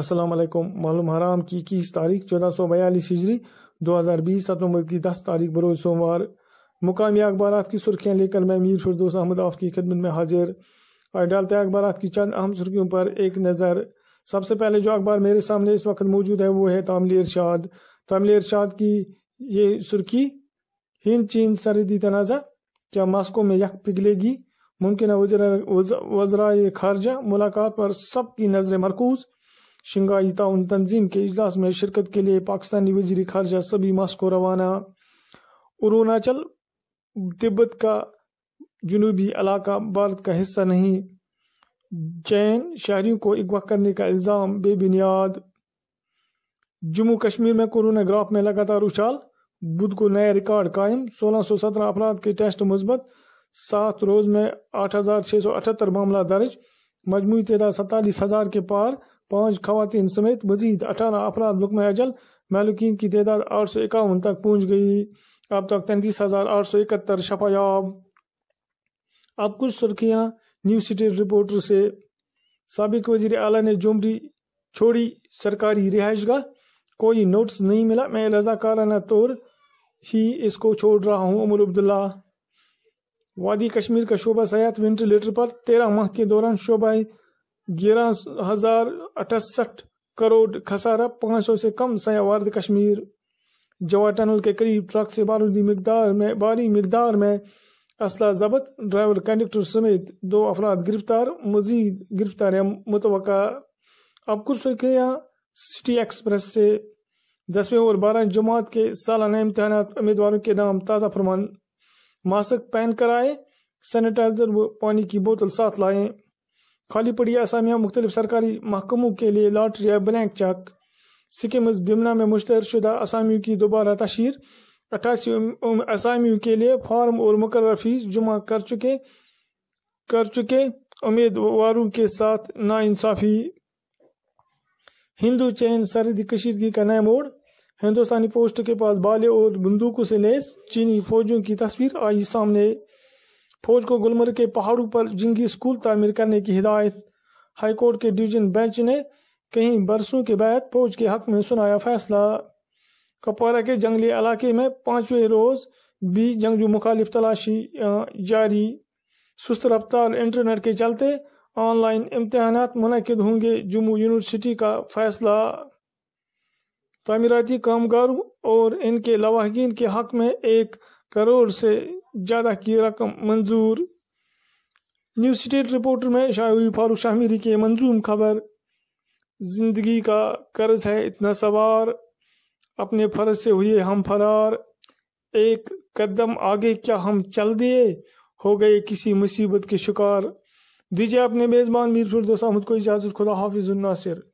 असलम मालूम हराम की इक्कीस तारीख चौदह सौ बयालीस हिजरी दो हज़ार बीस सतम्बर की दस तारीख बरोज सोमवार मुकामी अखबार की सुर्खियाँ लेकर मैं मीर फिरदोस अहमद आफ की खिदमत में हाजिर और डालते अखबार की चंद अहम सुर्खियों पर एक नज़र सबसे पहले जो अखबार मेरे सामने इस वक्त मौजूद है वो है तामिल इरशाद तामिल इरशाद की ये सुर्खी हिंद चीन सरहदी तनाज़ा क्या मास्को में यक पिघलेगी मुमकिन वजरा खारजा मुलाकात पर सबकी नज़रें मरकूज़ शंघाई ताउन तंजीम के इजलास में शिरकत के लिए पाकिस्तानी वजीर खारजा सभी मास्को रवाना अरुणाचल तिब्बत का जनूबी इलाका भारत का हिस्सा नहीं जैन शहरियों को अगवा करने का इल्ज़ाम बेबुनियाद जम्मू कश्मीर में कोरोना ग्राफ में लगातार उछाल बुध को नया रिकॉर्ड कायम 1617 अफराद के टेस्ट मुस्बत सात रोज में आठ मामला दर्ज मजमू तदाद सैतालीस हजार के पार पांच खातन समेत मजीद अठारह अफराद लुकम अजल मालकिन की तदाद आठ सौ इक्यावन तक पहुँच गई अब तक तैंतीस हज़ार आठ सौ इकहत्तर शफायाब अब कुछ सुर्खियाँ न्यू सिटी रिपोर्टर से सबक वजीर अला ने जुमरी छोड़ी सरकारी रिहाइश गाह कोई नोट्स नहीं मिला मैं रजाकाराना तौर ही इसको छोड़ रहा हूँ उमर अब्दुल्ला वादी कश्मीर का शोबा सयात वेंटिलेटर पर तेरह माह के दौरान शोबा ग्यारह हजार अठसठ करोड़ खसारा पाँच सौ से कम सयावर्द कश्मीर जवा टनल के करीब ट्रक से बारूदी मकदार में भारी मकदार में असला जब्त ड्राइवर कंडक्टर समेत दो अफराद गिरफ्तार मजीद गिरफ्तारियां मुतव अब कुछ सुर्खियाँ सिटी एक्सप्रेस से दसवें और बारह जमात के सालाना इम्तहान उम्मीदवारों के नाम ताज़ा फरमान मास्क पहन कर आए सैनिटाइजर व पानी की बोतल साथ लाएं खाली पड़ी असामिया मुख्तलि सरकारी महकमों के लिए लॉटरी या ब्लैंक चेक सिक्किम बिमना में मुश्तर शुदा असामियों की दोबारा तशहर अट्ठासी असामियों के लिए फार्म और मुकर फीस जमा कर चुके कर चुके उम्मीदवारों के साथ नाानसाफ़ी हिंदू चैन सरहदी कशीदगी का नया मोड़ हिंदुस्तानी पोस्ट के पास बाले और बंदूकों से लैस चीनी फौजों की तस्वीर आई सामने फौज को गुलमर्ग के पहाड़ों पर जिंगी स्कूल तामीर करने की हिदायत हाईकोर्ट के डिवीजन बेंच ने कहीं बरसों के बाद फौज के हक में सुनाया फैसला कपवारा के जंगली इलाके में पांचवें रोज भी जंगजू मुखालिफ तलाशी जारी सुस्त रफ्तार इंटरनेट के चलते ऑनलाइन इम्तहान मनद होंगे जम्मू यूनिवर्सिटी का फैसला तमीराती कामगारों और इनके लवाहकिन के हक में एक करोड़ से ज़्यादा की रकम मंजूर न्यूज स्टेट रिपोर्टर में शाह हुई फारूक मीरी की मंजूम खबर जिंदगी का कर्ज है इतना सवार अपने फर्ज से हुए हम फरार एक कदम आगे क्या हम चल दिए हो गए किसी मुसीबत के शिकार दीजिए अपने मेज़बान मीरफुरदोस अहमद को इजाज़त खुदा हाफिज़ नासिर